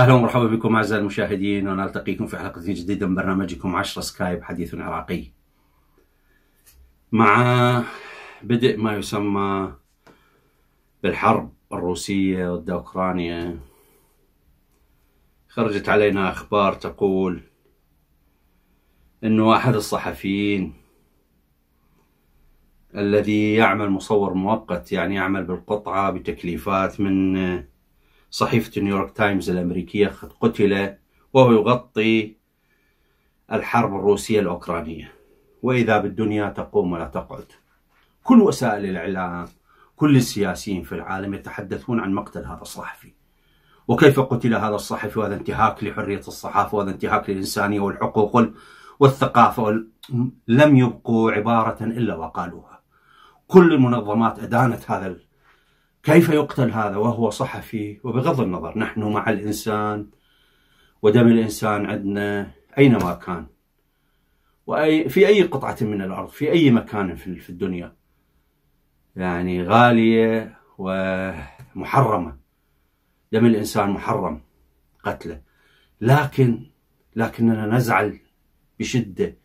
اهلا ومرحبا بكم اعزائي المشاهدين ونلتقيكم في حلقه جديده من برنامجكم 10 سكايب حديث عراقي. مع بدء ما يسمى بالحرب الروسيه ضد اوكرانيا خرجت علينا اخبار تقول انه احد الصحفيين الذي يعمل مصور مؤقت يعني يعمل بالقطعه بتكليفات من صحيفة نيويورك تايمز الأمريكية قد قتل وهو يغطي الحرب الروسية الأوكرانية وإذا بالدنيا تقوم ولا تقعد كل وسائل الإعلام كل السياسيين في العالم يتحدثون عن مقتل هذا الصحفي وكيف قتل هذا الصحفي وهذا انتهاك لحرية الصحافة وهذا انتهاك للإنسانية والحقوق والثقافة لم يبقوا عبارة إلا وقالوها كل المنظمات أدانت هذا كيف يقتل هذا وهو صحفي وبغض النظر نحن مع الإنسان ودم الإنسان عندنا أينما كان وأي في أي قطعة من الأرض في أي مكان في الدنيا يعني غالية ومحرمة دم الإنسان محرم قتله لكن لكننا نزعل بشدة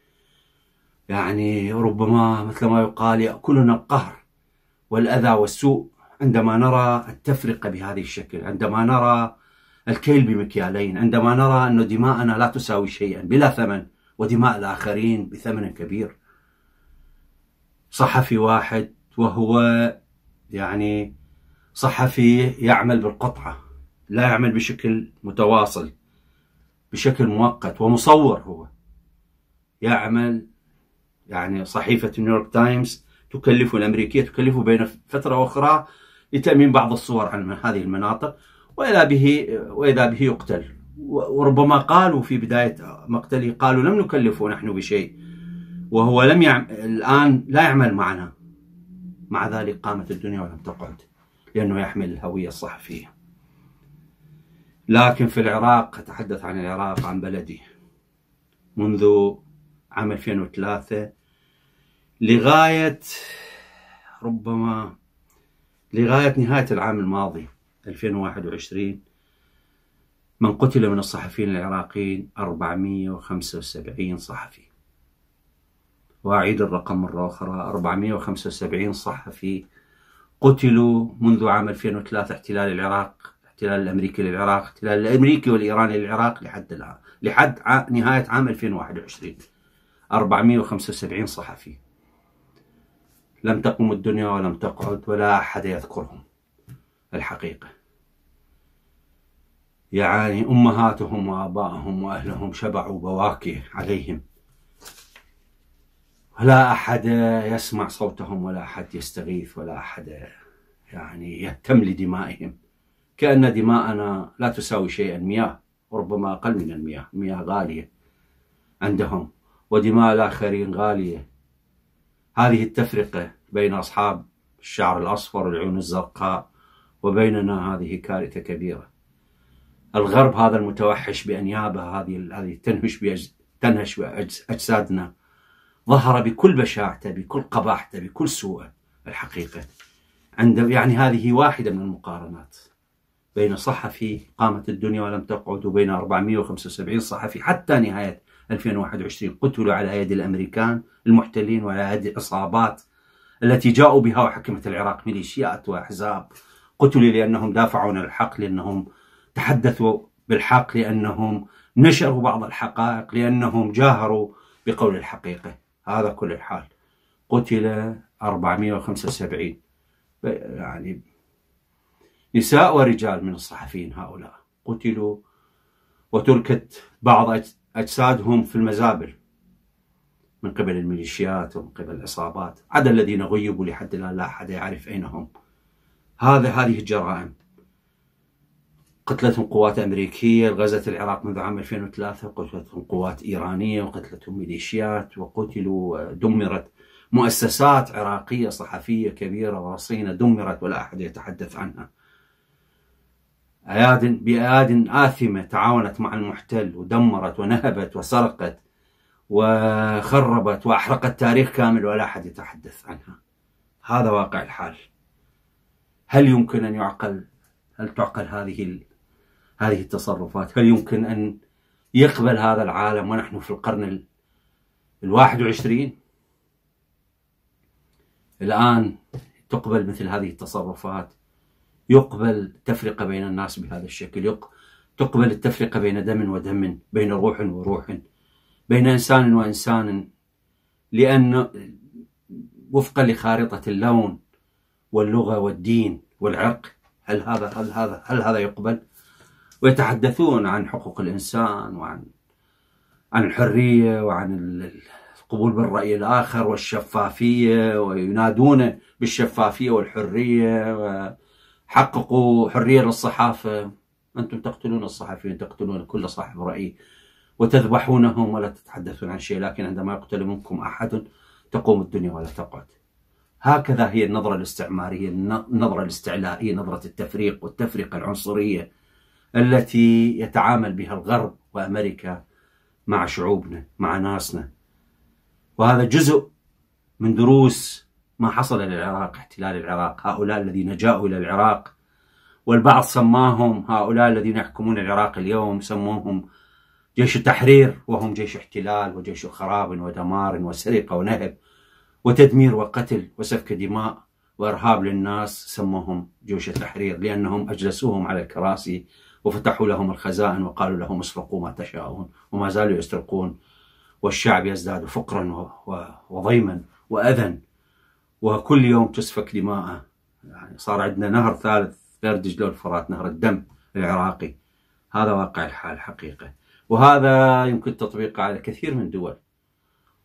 يعني ربما مثل ما يقال يأكلنا القهر والأذى والسوء عندما نرى التفرقة بهذه الشكل عندما نرى الكيل بمكيالين عندما نرى أن دماءنا لا تساوي شيئا بلا ثمن ودماء الآخرين بثمن كبير صحفي واحد وهو يعني صحفي يعمل بالقطعة لا يعمل بشكل متواصل بشكل مؤقت ومصور هو يعمل يعني صحيفة نيويورك تايمز تكلف الأمريكية تكلف بين فترة أخرى لتأمين بعض الصور عن هذه المناطق وإذا به وإذا به يقتل وربما قالوا في بداية مقتله قالوا لم نكلفه نحن بشيء وهو لم يعم... الآن لا يعمل معنا مع ذلك قامت الدنيا ولم تقعد لأنه يحمل الهوية الصحفية لكن في العراق أتحدث عن العراق عن بلدي منذ عام 2003 لغاية ربما لغاية نهاية العام الماضي 2021 من قتل من الصحفيين العراقيين 475 صحفي وأعيد الرقم مرة أخرى 475 صحفي قتلوا منذ عام 2003 احتلال العراق الاحتلال الامريكي للعراق، الاحتلال الامريكي والايراني للعراق لحد الان، لحد نهايه عام 2021 475 صحفي لم تقم الدنيا ولم تقعد ولا أحد يذكرهم الحقيقة يعاني أمهاتهم وآباءهم وأهلهم شبعوا بواكي عليهم ولا أحد يسمع صوتهم ولا أحد يستغيث ولا أحد يعني يهتم لدمائهم كأن دماءنا لا تساوي شيئا مياه وربما أقل من المياه المياه غالية عندهم ودماء الآخرين غالية هذه التفرقة بين أصحاب الشعر الأصفر والعيون الزرقاء وبيننا هذه كارثة كبيرة الغرب هذا المتوحش بأنيابه هذه هذه تنهش تنهش أجسادنا ظهر بكل بشاعته بكل قباحته بكل سوءه الحقيقة عند يعني هذه واحدة من المقارنات بين صحفي قامت الدنيا ولم تقعد وبين 475 صحفي حتى نهاية 2021 قتلوا على يد الأمريكان المحتلين وعلى يد عصابات التي جاءوا بها وحكمت العراق ميليشيات وأحزاب قتلوا لأنهم دافعوا عن الحق لأنهم تحدثوا بالحق لأنهم نشروا بعض الحقائق لأنهم جاهروا بقول الحقيقة هذا كل الحال قتل 475 يعني نساء ورجال من الصحفيين هؤلاء قتلوا وتركت بعض أجسادهم في المزابل من قبل الميليشيات ومن قبل العصابات عدا الذين غيبوا لحد الآن لا أحد يعرف أين هم هذا هذه الجرائم قتلتهم قوات أمريكية غزت العراق منذ عام 2003 قتلتهم قوات إيرانية وقتلتهم ميليشيات وقتلوا آه، دمرت مؤسسات عراقية صحفية كبيرة ورصينة دمرت ولا أحد يتحدث عنها أياد بأياد آثمة تعاونت مع المحتل ودمرت ونهبت وسرقت وخربت وأحرقت تاريخ كامل ولا أحد يتحدث عنها هذا واقع الحال هل يمكن أن يعقل هل تعقل هذه هذه التصرفات هل يمكن أن يقبل هذا العالم ونحن في القرن الواحد وعشرين الآن تقبل مثل هذه التصرفات يقبل تفرقة بين الناس بهذا الشكل تقبل التفرقة بين دم ودم بين روح وروح بين إنسان وإنسان لأن وفقا لخارطة اللون واللغة والدين والعرق هل هذا هل هذا هل هذا يقبل؟ ويتحدثون عن حقوق الإنسان وعن عن الحرية وعن القبول بالرأي الآخر والشفافية وينادون بالشفافية والحرية وحققوا حرية للصحافة أنتم تقتلون الصحفيين تقتلون كل صاحب رأي وتذبحونهم ولا تتحدثون عن شيء لكن عندما يقتل منكم أحد تقوم الدنيا ولا تقعد هكذا هي النظرة الاستعمارية النظرة الاستعلائية نظرة التفريق والتفرقة العنصرية التي يتعامل بها الغرب وأمريكا مع شعوبنا مع ناسنا وهذا جزء من دروس ما حصل للعراق احتلال العراق هؤلاء الذين جاءوا إلى العراق والبعض سماهم هؤلاء الذين يحكمون العراق اليوم سموهم جيش التحرير وهم جيش احتلال وجيش خراب ودمار وسرقة ونهب وتدمير وقتل وسفك دماء وإرهاب للناس سموهم جيش التحرير لأنهم أجلسوهم على الكراسي وفتحوا لهم الخزائن وقالوا لهم اسرقوا ما تشاءون وما زالوا يسرقون والشعب يزداد فقرا وضيما وأذى وكل يوم تسفك دماءه يعني صار عندنا نهر ثالث غير دجله الفرات نهر الدم العراقي هذا واقع الحال حقيقه وهذا يمكن تطبيقه على كثير من دول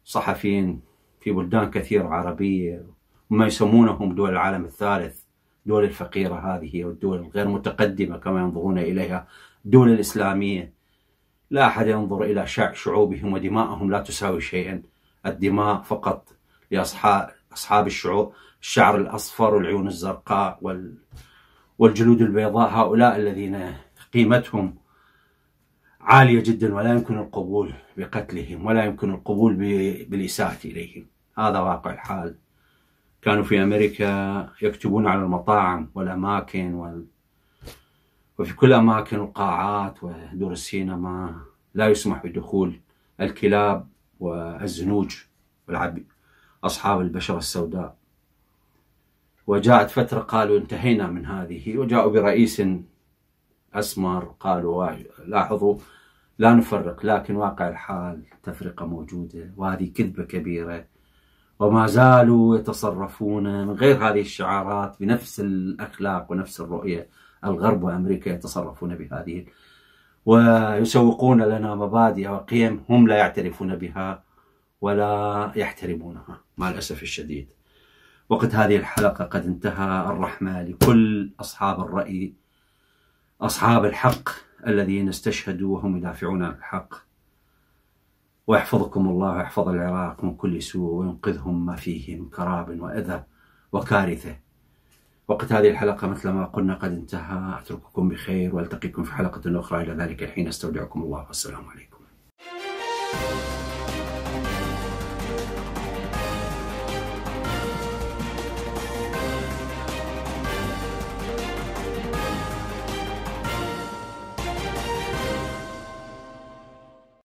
صحفيين في بلدان كثيرة عربية وما يسمونهم دول العالم الثالث دول الفقيرة هذه والدول الغير متقدمة كما ينظرون إليها الدول الإسلامية لا أحد ينظر إلى شعوبهم ودماءهم لا تساوي شيئا الدماء فقط لأصحاب أصحاب الشعوب الشعر الأصفر والعيون الزرقاء والجلود البيضاء هؤلاء الذين قيمتهم عالية جدا ولا يمكن القبول بقتلهم ولا يمكن القبول بالإساءة إليهم هذا واقع الحال كانوا في أمريكا يكتبون على المطاعم والأماكن وال... وفي كل أماكن القاعات ودور السينما لا يسمح بدخول الكلاب والزنوج والعب أصحاب البشرة السوداء وجاءت فترة قالوا انتهينا من هذه وجاءوا برئيس أسمر قالوا لاحظوا لا نفرق لكن واقع الحال تفرقة موجودة وهذه كذبة كبيرة وما زالوا يتصرفون من غير هذه الشعارات بنفس الأخلاق ونفس الرؤية الغرب وأمريكا يتصرفون بهذه ويسوقون لنا مبادئ وقيم هم لا يعترفون بها ولا يحترمونها مع الأسف الشديد وقد هذه الحلقة قد انتهى الرحمة لكل أصحاب الرأي أصحاب الحق الذين استشهدوا وهم يدافعون عن الحق ويحفظكم الله ويحفظ العراق من كل سوء وينقذهم ما فيه من كراب وأذى وكارثة وقت هذه الحلقة مثل ما قلنا قد انتهى أترككم بخير وألتقيكم في حلقة أخرى إلى ذلك الحين أستودعكم الله والسلام عليكم